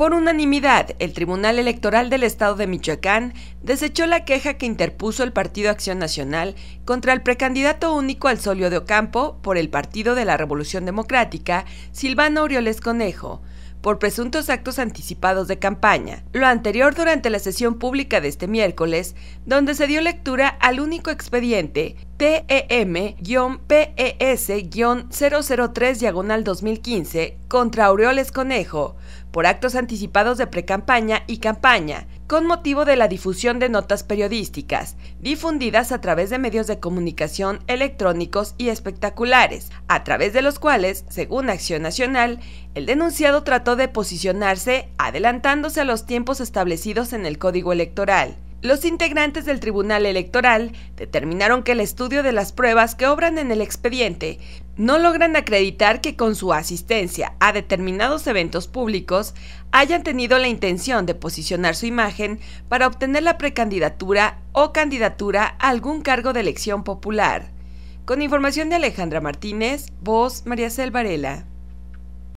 Por unanimidad, el Tribunal Electoral del Estado de Michoacán desechó la queja que interpuso el Partido Acción Nacional contra el precandidato único al Solio de Ocampo por el Partido de la Revolución Democrática, Silvano Orioles Conejo, por presuntos actos anticipados de campaña. Lo anterior durante la sesión pública de este miércoles, donde se dio lectura al único expediente e e TEM-PES-003 diagonal 2015 contra Aureoles Conejo por actos anticipados de precampaña y campaña, con motivo de la difusión de notas periodísticas, difundidas a través de medios de comunicación electrónicos y espectaculares, a través de los cuales, según Acción Nacional, el denunciado trató de posicionarse adelantándose a los tiempos establecidos en el Código Electoral. Los integrantes del Tribunal Electoral determinaron que el estudio de las pruebas que obran en el expediente no logran acreditar que con su asistencia a determinados eventos públicos hayan tenido la intención de posicionar su imagen para obtener la precandidatura o candidatura a algún cargo de elección popular. Con información de Alejandra Martínez, voz María Selvarela.